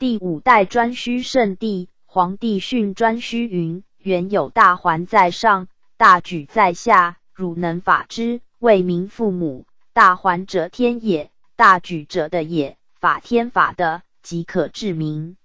第五代专顼圣地皇帝训专顼云：原有大环在上，大举在下，汝能法之，为民父母。大环者天也，大举者的也，法天法的，即可治民。